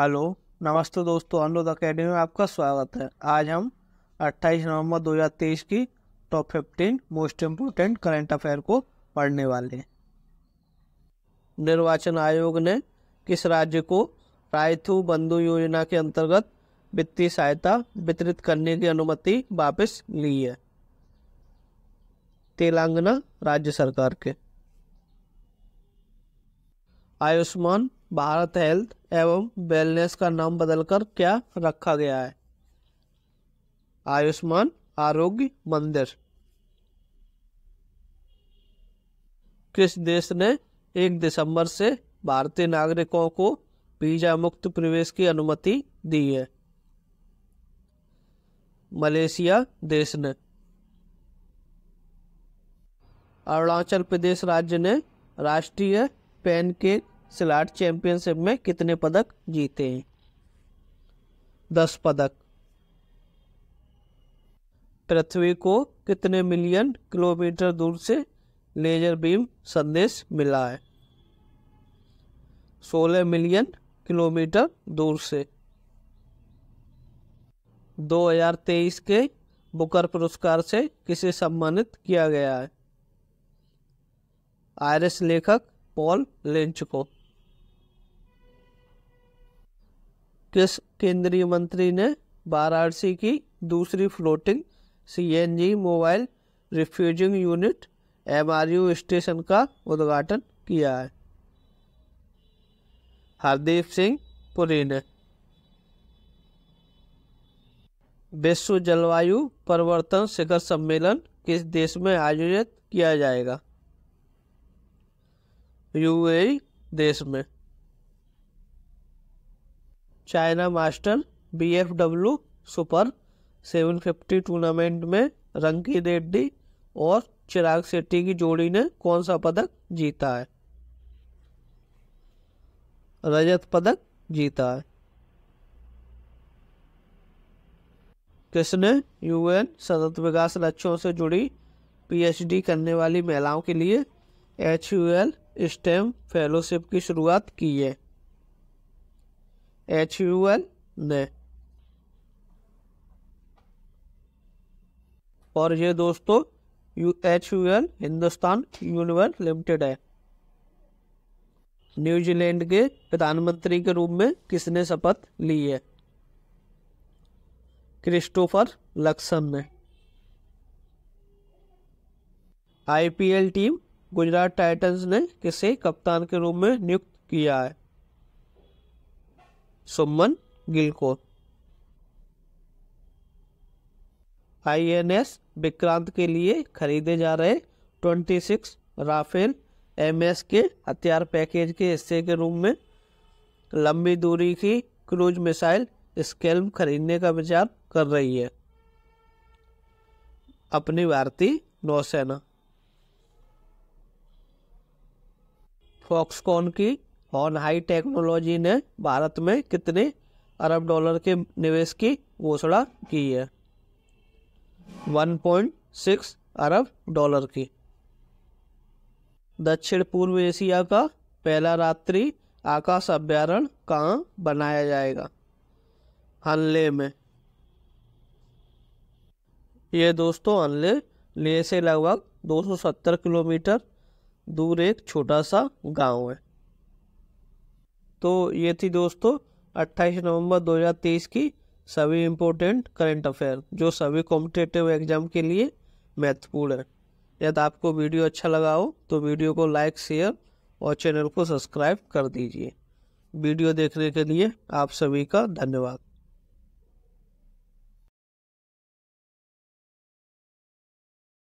hello नमस्ते दोस्तों अनलोद academy में आपका स्वागत है आज हम 28 नवंबर 2023 की top 15 most important current affair को पढ़ने वाले हैं निर्वाचन आयोग ने किस राज्य को रायथू बंधु योजना के अंतर्गत वित्तीय सहायता वितरित करने की अनुमति वापस ली है तेलंगाना राज्य सरकार के आयुष्मान भारत हेल्थ एवं वेलनेस का नाम बदलकर क्या रखा गया है आयुष्मान आरोग्य मंदिर किस देश ने एक दिसंबर से भारतीय नागरिकों को वीजा मुक्त प्रवेश की अनुमति दी है मलेशिया देश ने अरुणाचल प्रदेश राज्य ने राष्ट्रीय पैनकेक स्लाट चैंपियनशिप में कितने पदक जीते हैं दस पदक पृथ्वी को कितने मिलियन किलोमीटर दूर से लेजर बीम संदेश मिला है सोलह मिलियन किलोमीटर दूर से 2023 के बुकर पुरस्कार से किसे सम्मानित किया गया है आयरिश लेखक पॉल लिंच को किस केंद्रीय मंत्री ने वाराणसी की दूसरी floating CNG mobile refuelling unit MRU station का उद्घाटन किया है हरदीप सिंह पुरी ने विश्व जलवायु परिवर्तन शिखर सम्मेलन किस देश में आयोजित किया जाएगा यूएई देश में China master B F W super seven fifty tournament में रंकी रेड्डी और चिराग शेट्टी की जोड़ी ने कौन सा पदक जीता है रजत पदक जीता है किसने यूएन सतत विकास लक्ष्यों से जुड़ी पीएचडी करने वाली महिलाओं के लिए H U L STEM fellowship की शुरुआत की है एच यू एल ने और ये दोस्तों U H U L Hindustan Unilever limited है न्यूजीलैंड के प्रधानमंत्री के रूप में किसने शपथ ली है क्रिस्टोफर लक्सन ने आईपीएल टीम गुजरात टाइटंस ने किसे कप्तान के रूप में नियुक्त किया है सुमन गिल को आईएनएस विक्रांत के लिए खरीदे जा रहे 26 राफेल एमएस के हथियार पैकेज के हिस्से के रूप में लंबी दूरी की क्रूज मिसाइल स्केल्म खरीदने का विचार कर रही है अपनी भारतीय नौसेना फॉक्सकॉन की और हाई टेक्नोलॉजी ने भारत में कितने अरब डॉलर के निवेश की घोषणा की है 1.6 अरब डॉलर की दक्षिण पूर्व एशिया का पहला रात्रि आकाश अभ्यारण कहाँ बनाया जाएगा हनले में ये दोस्तों हनले ले से लगभग 270 किलोमीटर दूर एक छोटा सा गांव है तो ये थी दोस्तों 28 नवंबर 2023 की सभी इम्पोर्टेंट करंट अफेयर जो सभी कॉम्पिटेटिव एग्जाम के लिए महत्वपूर्ण है यदि आपको वीडियो अच्छा लगा हो तो वीडियो को लाइक शेयर और चैनल को सब्सक्राइब कर दीजिए वीडियो देखने के लिए आप सभी का धन्यवाद